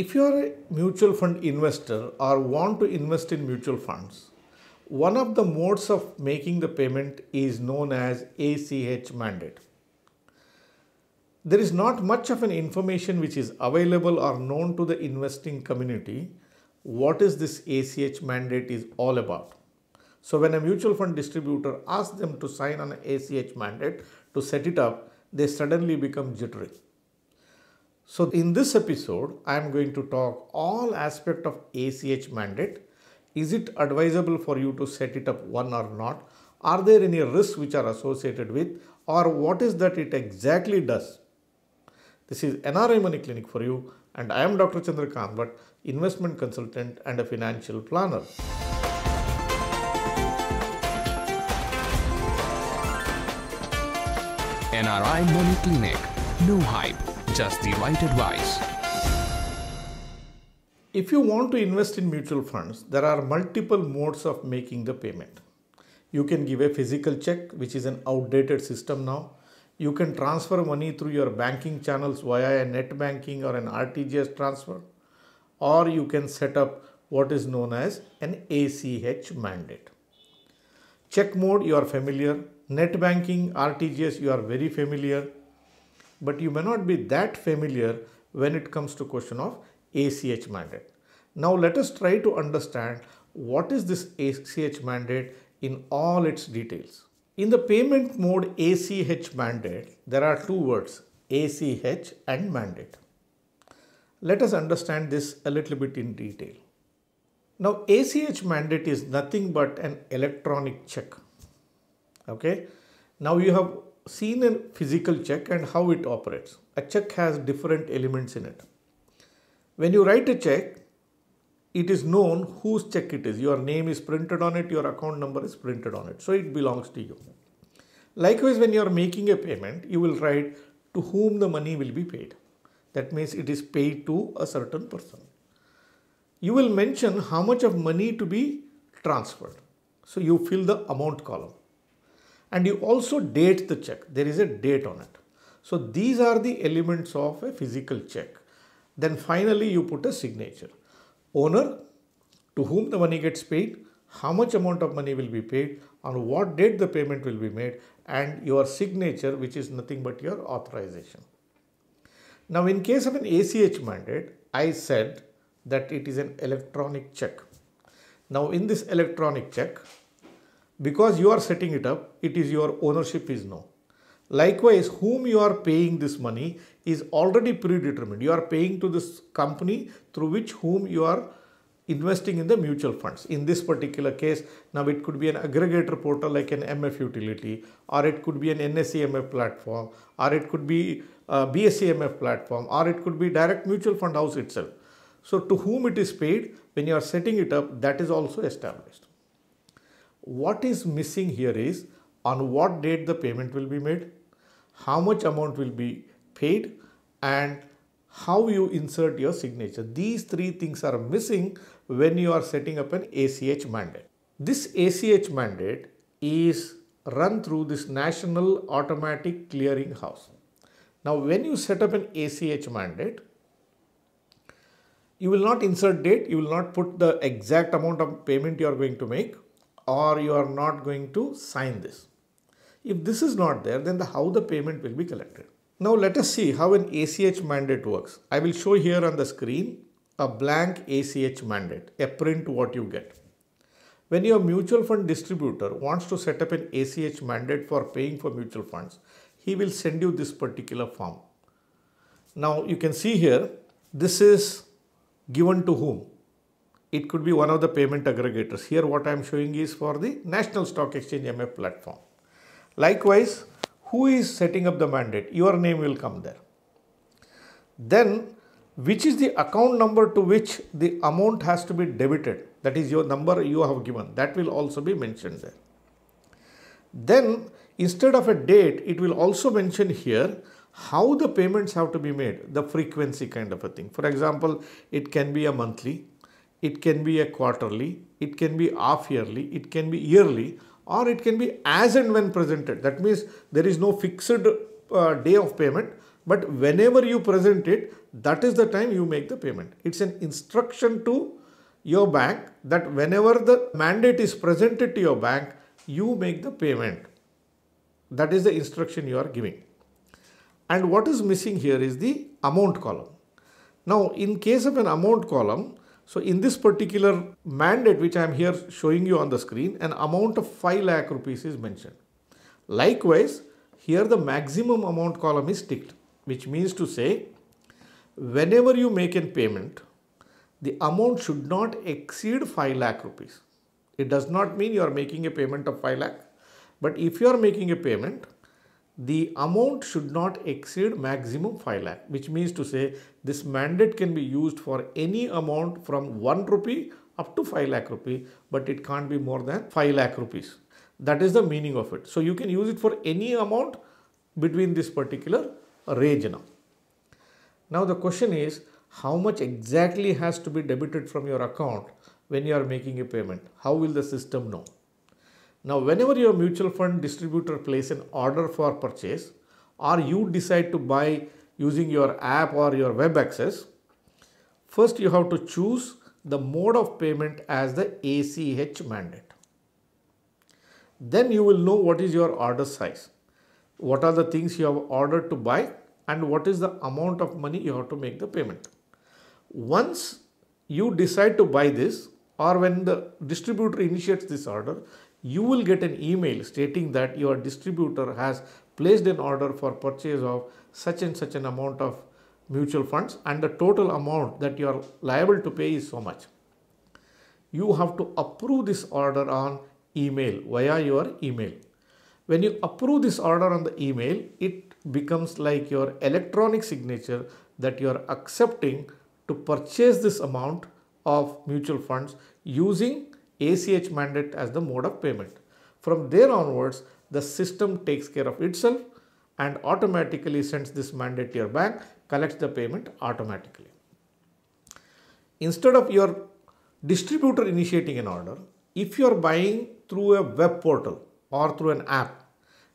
If you are a mutual fund investor or want to invest in mutual funds, one of the modes of making the payment is known as ACH mandate. There is not much of an information which is available or known to the investing community what is this ACH mandate is all about. So when a mutual fund distributor asks them to sign on an ACH mandate to set it up, they suddenly become jittery. So in this episode, I am going to talk all aspect of ACH mandate. Is it advisable for you to set it up one or not? Are there any risks which are associated with or what is that it exactly does? This is NRI Money Clinic for you and I am Dr. Chandra Kanbat, investment consultant and a financial planner. NRI Money Clinic. No hype just the right advice. If you want to invest in mutual funds, there are multiple modes of making the payment. You can give a physical check, which is an outdated system now. You can transfer money through your banking channels via a net banking or an RTGS transfer. Or you can set up what is known as an ACH mandate. Check mode you are familiar, net banking, RTGS you are very familiar, but you may not be that familiar when it comes to question of ACH mandate. Now let us try to understand what is this ACH mandate in all its details. In the payment mode ACH mandate, there are two words ACH and mandate. Let us understand this a little bit in detail. Now ACH mandate is nothing but an electronic check. Okay. Now you have seen a physical check and how it operates. A check has different elements in it. When you write a check, it is known whose check it is. Your name is printed on it, your account number is printed on it. So it belongs to you. Likewise, when you are making a payment, you will write to whom the money will be paid. That means it is paid to a certain person. You will mention how much of money to be transferred. So you fill the amount column and you also date the check. There is a date on it. So these are the elements of a physical check. Then finally you put a signature. Owner, to whom the money gets paid, how much amount of money will be paid, on what date the payment will be made and your signature which is nothing but your authorization. Now in case of an ACH mandate, I said that it is an electronic check. Now in this electronic check, because you are setting it up, it is your ownership is no. Likewise, whom you are paying this money is already predetermined. You are paying to this company through which whom you are investing in the mutual funds. In this particular case, now it could be an aggregator portal like an MF utility or it could be an NSEMF platform or it could be a BSEMF platform or it could be direct mutual fund house itself. So to whom it is paid, when you are setting it up, that is also established. What is missing here is on what date the payment will be made, how much amount will be paid and how you insert your signature. These three things are missing when you are setting up an ACH mandate. This ACH mandate is run through this National Automatic Clearing House. Now, when you set up an ACH mandate, you will not insert date, you will not put the exact amount of payment you are going to make or you are not going to sign this. If this is not there, then the, how the payment will be collected. Now let us see how an ACH mandate works. I will show here on the screen a blank ACH mandate, a print what you get. When your mutual fund distributor wants to set up an ACH mandate for paying for mutual funds, he will send you this particular form. Now you can see here, this is given to whom? It could be one of the payment aggregators. Here what I am showing is for the National Stock Exchange MF platform. Likewise, who is setting up the mandate? Your name will come there. Then, which is the account number to which the amount has to be debited? That is your number you have given. That will also be mentioned there. Then, instead of a date, it will also mention here how the payments have to be made, the frequency kind of a thing. For example, it can be a monthly, it can be a quarterly, it can be half yearly, it can be yearly or it can be as and when presented. That means there is no fixed uh, day of payment but whenever you present it, that is the time you make the payment. It's an instruction to your bank that whenever the mandate is presented to your bank, you make the payment. That is the instruction you are giving. And what is missing here is the amount column. Now, in case of an amount column, so in this particular mandate, which I am here showing you on the screen, an amount of 5 lakh rupees is mentioned. Likewise, here the maximum amount column is ticked, which means to say, whenever you make a payment, the amount should not exceed 5 lakh rupees. It does not mean you are making a payment of 5 lakh. But if you are making a payment the amount should not exceed maximum 5 lakh which means to say this mandate can be used for any amount from 1 rupee up to 5 lakh rupee but it can't be more than 5 lakh rupees. That is the meaning of it. So you can use it for any amount between this particular range now. Now the question is how much exactly has to be debited from your account when you are making a payment? How will the system know? Now, whenever your mutual fund distributor places an order for purchase or you decide to buy using your app or your web access, first you have to choose the mode of payment as the ACH mandate. Then you will know what is your order size, what are the things you have ordered to buy and what is the amount of money you have to make the payment. Once you decide to buy this or when the distributor initiates this order, you will get an email stating that your distributor has placed an order for purchase of such and such an amount of mutual funds and the total amount that you are liable to pay is so much. You have to approve this order on email via your email. When you approve this order on the email, it becomes like your electronic signature that you are accepting to purchase this amount of mutual funds using ACH mandate as the mode of payment. From there onwards, the system takes care of itself and automatically sends this mandate to your bank, collects the payment automatically. Instead of your distributor initiating an order, if you are buying through a web portal or through an app,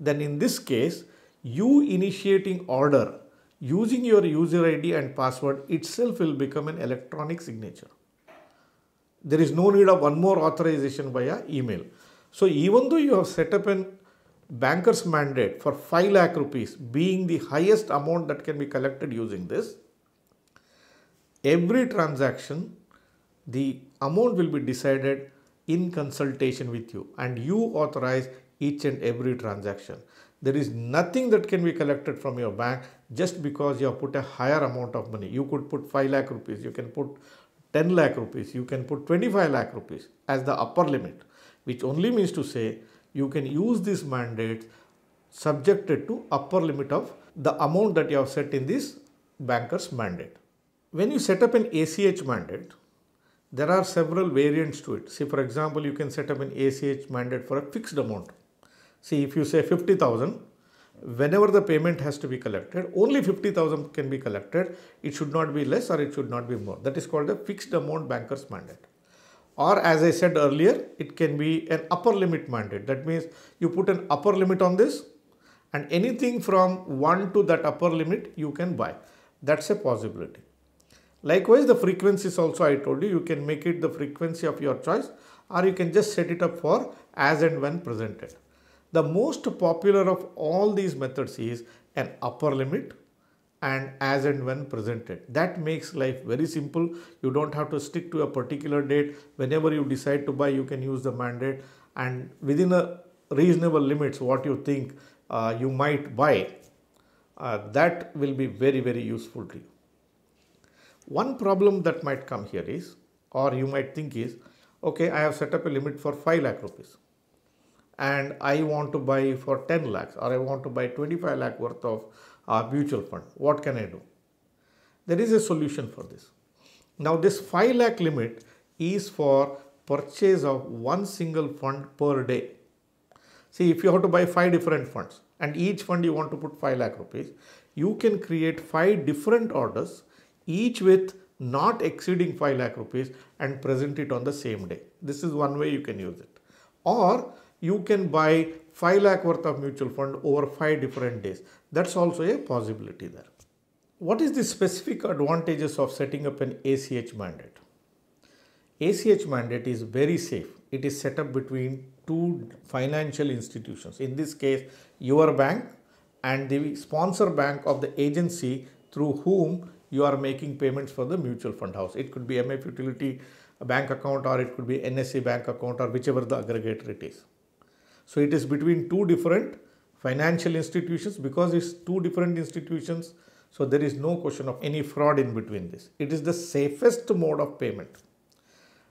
then in this case, you initiating order using your user ID and password itself will become an electronic signature there is no need of one more authorization via email. So even though you have set up a banker's mandate for 5 lakh rupees being the highest amount that can be collected using this, every transaction the amount will be decided in consultation with you and you authorize each and every transaction. There is nothing that can be collected from your bank just because you have put a higher amount of money. You could put 5 lakh rupees, you can put 10 lakh rupees, you can put 25 lakh rupees as the upper limit, which only means to say you can use this mandate subjected to upper limit of the amount that you have set in this banker's mandate. When you set up an ACH mandate, there are several variants to it. See, for example, you can set up an ACH mandate for a fixed amount. See, if you say 50,000, whenever the payment has to be collected, only 50,000 can be collected. It should not be less or it should not be more. That is called a fixed amount banker's mandate. Or as I said earlier, it can be an upper limit mandate. That means you put an upper limit on this and anything from 1 to that upper limit you can buy. That's a possibility. Likewise, the frequencies also I told you, you can make it the frequency of your choice or you can just set it up for as and when presented. The most popular of all these methods is an upper limit and as and when presented. That makes life very simple. You don't have to stick to a particular date. Whenever you decide to buy, you can use the mandate and within a reasonable limits what you think uh, you might buy, uh, that will be very, very useful to you. One problem that might come here is, or you might think is, okay, I have set up a limit for 5 lakh rupees and I want to buy for 10 lakhs or I want to buy 25 lakh worth of uh, mutual fund. What can I do? There is a solution for this. Now this 5 lakh limit is for purchase of one single fund per day. See if you have to buy 5 different funds and each fund you want to put 5 lakh rupees, you can create 5 different orders each with not exceeding 5 lakh rupees and present it on the same day. This is one way you can use it. Or you can buy 5 lakh worth of mutual fund over 5 different days. That's also a possibility there. What is the specific advantages of setting up an ACH mandate? ACH mandate is very safe. It is set up between two financial institutions. In this case, your bank and the sponsor bank of the agency through whom you are making payments for the mutual fund house. It could be MF utility bank account or it could be NSE bank account or whichever the aggregator it is. So it is between two different financial institutions because it's two different institutions. So there is no question of any fraud in between this. It is the safest mode of payment.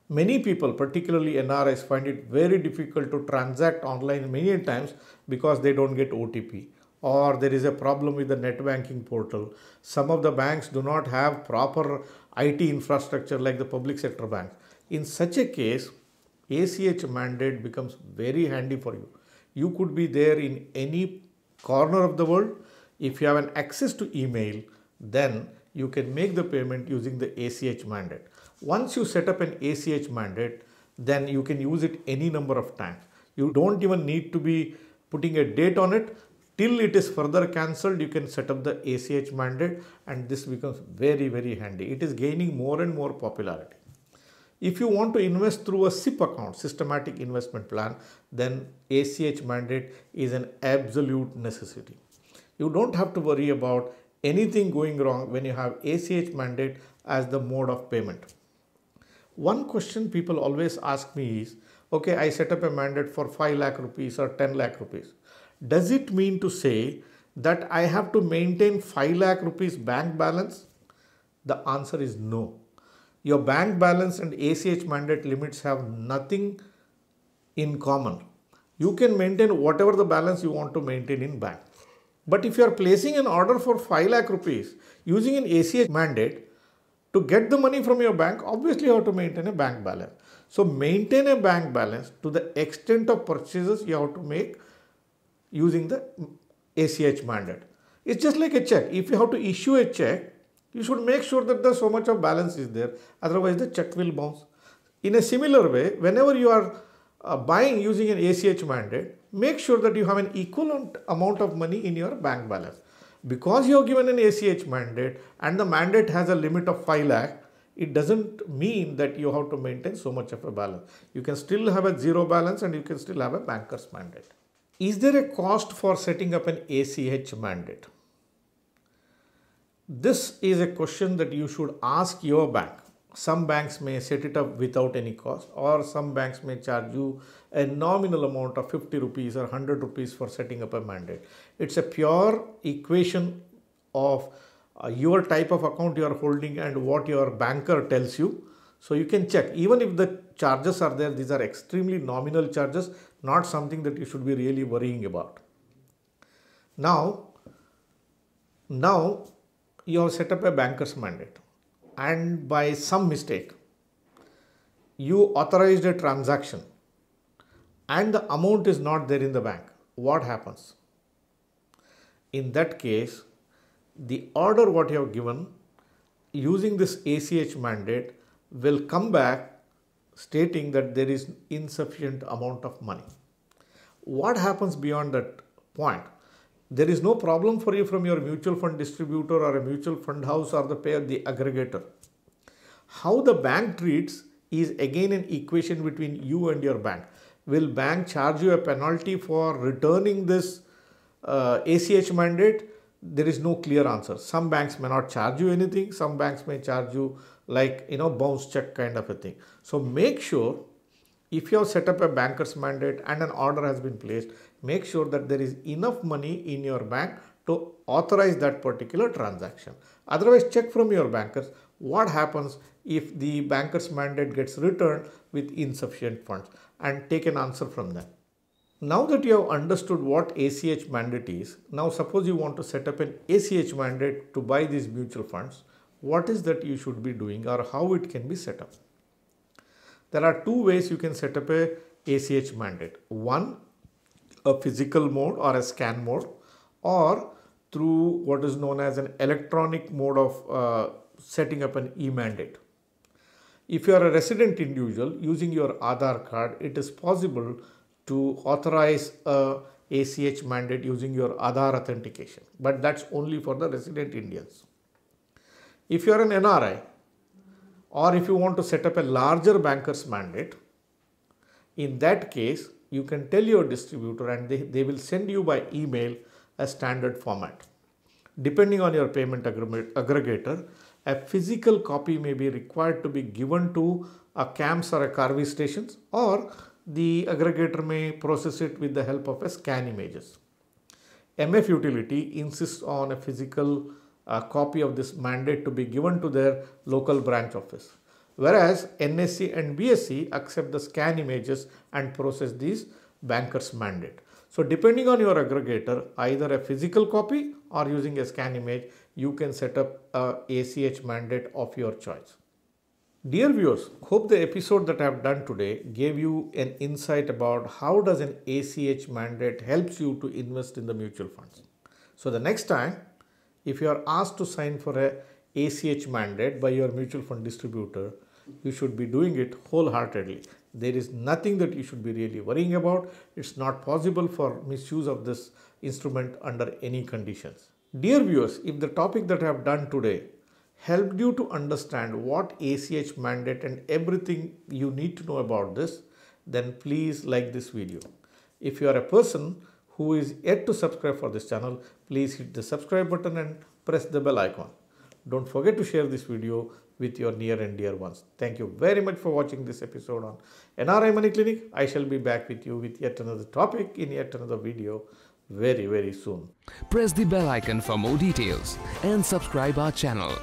Many people, particularly NRIs, find it very difficult to transact online many times because they don't get OTP or there is a problem with the net banking portal. Some of the banks do not have proper IT infrastructure like the public sector bank. In such a case, ACH mandate becomes very handy for you. You could be there in any corner of the world. If you have an access to email, then you can make the payment using the ACH mandate. Once you set up an ACH mandate, then you can use it any number of times. You don't even need to be putting a date on it. Till it is further cancelled, you can set up the ACH mandate and this becomes very, very handy. It is gaining more and more popularity. If you want to invest through a SIP account, systematic investment plan, then ACH mandate is an absolute necessity. You don't have to worry about anything going wrong when you have ACH mandate as the mode of payment. One question people always ask me is, okay, I set up a mandate for 5 lakh rupees or 10 lakh rupees. Does it mean to say that I have to maintain 5 lakh rupees bank balance? The answer is no your bank balance and ACH mandate limits have nothing in common. You can maintain whatever the balance you want to maintain in bank. But if you are placing an order for 5 lakh rupees using an ACH mandate, to get the money from your bank, obviously you have to maintain a bank balance. So maintain a bank balance to the extent of purchases you have to make using the ACH mandate. It's just like a check. If you have to issue a check, you should make sure that there's so much of balance is there. Otherwise, the check will bounce. In a similar way, whenever you are uh, buying using an ACH mandate, make sure that you have an equivalent amount of money in your bank balance. Because you are given an ACH mandate and the mandate has a limit of 5 lakh, it doesn't mean that you have to maintain so much of a balance. You can still have a zero balance and you can still have a banker's mandate. Is there a cost for setting up an ACH mandate? This is a question that you should ask your bank. Some banks may set it up without any cost or some banks may charge you a nominal amount of 50 rupees or 100 rupees for setting up a mandate. It's a pure equation of uh, your type of account you are holding and what your banker tells you. So you can check even if the charges are there, these are extremely nominal charges, not something that you should be really worrying about. Now, now you have set up a banker's mandate and by some mistake you authorized a transaction and the amount is not there in the bank, what happens? In that case, the order what you have given using this ACH mandate will come back stating that there is insufficient amount of money. What happens beyond that point? there is no problem for you from your mutual fund distributor or a mutual fund house or the payer, the aggregator. How the bank treats is again an equation between you and your bank. Will bank charge you a penalty for returning this uh, ACH mandate? There is no clear answer. Some banks may not charge you anything. Some banks may charge you like, you know, bounce check kind of a thing. So make sure if you have set up a banker's mandate and an order has been placed make sure that there is enough money in your bank to authorize that particular transaction. Otherwise, check from your bankers what happens if the banker's mandate gets returned with insufficient funds and take an answer from them. Now that you have understood what ACH mandate is, now suppose you want to set up an ACH mandate to buy these mutual funds, what is that you should be doing or how it can be set up? There are two ways you can set up a ACH mandate. One a physical mode or a scan mode or through what is known as an electronic mode of uh, setting up an e-mandate. If you are a resident individual using your Aadhaar card, it is possible to authorize a ACH mandate using your Aadhaar authentication, but that's only for the resident Indians. If you are an NRI or if you want to set up a larger banker's mandate, in that case, you can tell your distributor and they, they will send you by email a standard format. Depending on your payment aggregator, a physical copy may be required to be given to a CAMS or a carvey stations or the aggregator may process it with the help of a scan images. MF utility insists on a physical uh, copy of this mandate to be given to their local branch office whereas NSC and BSc accept the scan images and process these banker's mandate. So depending on your aggregator, either a physical copy or using a scan image, you can set up a ACH mandate of your choice. Dear viewers, hope the episode that I have done today gave you an insight about how does an ACH mandate helps you to invest in the mutual funds. So the next time, if you are asked to sign for a ACH mandate by your mutual fund distributor, you should be doing it wholeheartedly. There is nothing that you should be really worrying about. It's not possible for misuse of this instrument under any conditions. Dear viewers, if the topic that I have done today helped you to understand what ACH mandate and everything you need to know about this, then please like this video. If you are a person who is yet to subscribe for this channel, please hit the subscribe button and press the bell icon. Don't forget to share this video with your near and dear ones. Thank you very much for watching this episode on NRI Money Clinic. I shall be back with you with yet another topic in yet another video very very soon. Press the bell icon for more details and subscribe our channel.